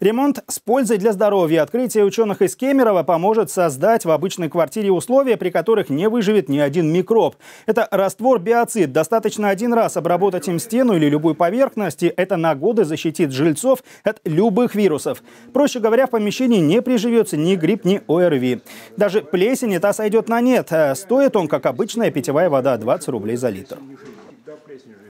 Ремонт с пользой для здоровья. Открытие ученых из Кемерово поможет создать в обычной квартире условия, при которых не выживет ни один микроб. Это раствор биоцид. Достаточно один раз обработать им стену или любую поверхность, и это на годы защитит жильцов от любых вирусов. Проще говоря, в помещении не приживется ни грипп, ни ОРВИ. Даже плесень и та сойдет на нет. Э, стоит он, как обычная питьевая вода, 20 рублей за литр.